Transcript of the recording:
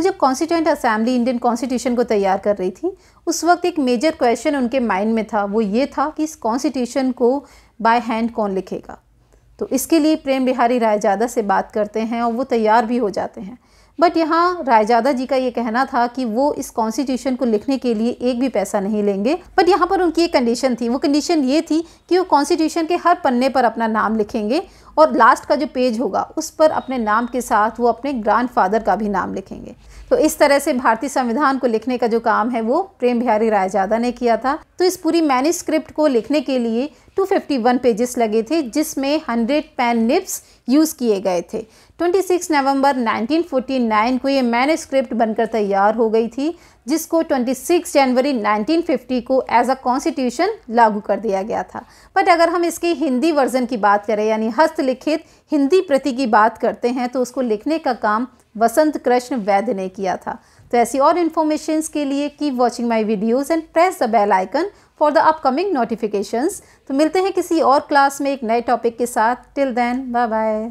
तो जब constituent assembly Indian constitution को तैयार कर रही थी उस वक्त एक मेजर क्वेश्चन उनके माइंड में था वो ये था कि इस कॉन्स्टिट्यूशन को बाय हैंड कौन लिखेगा तो इसके लिए प्रेम बिहारी रायजादा से बात करते हैं और वो तैयार भी हो जाते हैं बट यहाँ रायजादा जी का ये कहना था कि वो इस कॉन्स्टिट्यूशन को लिखने के लिए एक भी पैसा नहीं लेंगे बट यहाँ पर उनकी एक कंडीशन थी वो कंडीशन ये थी कि वो कॉन्स्टिट्यूशन के हर पन्ने पर अपना नाम लिखेंगे और लास्ट का जो पेज होगा उस पर अपने नाम के साथ वो अपने ग्रैंड का भी नाम लिखेंगे तो इस तरह से भारतीय संविधान को लिखने का जो काम है वो प्रेम बिहारी रायजादा ने किया था तो इस पूरी मैन्यूस्क्रिप्ट को लिखने के लिए 251 पेजेस लगे थे जिसमें 100 पेन निप्स यूज़ किए गए थे 26 नवंबर 1959 को ये मैनस्क्रिप्ट बनकर तैयार हो गई थी जिसको 26 जनवरी 1950 को एज अ कॉन्स्टिट्यूशन लागू कर दिया गया था बट अगर हम इसके हिंदी वर्जन की बात करें यानी हस्तलिखित हिंदी प्रति की बात करते हैं तो उसको लिखने का काम वसंत कृष्ण वैद्य ने किया था तो ऐसी और इन्फॉर्मेशन के लिए keep watching my videos and press the bell icon for the upcoming notifications तो मिलते हैं किसी और क्लास में एक नए टॉपिक के साथ टिल देन बाय बाय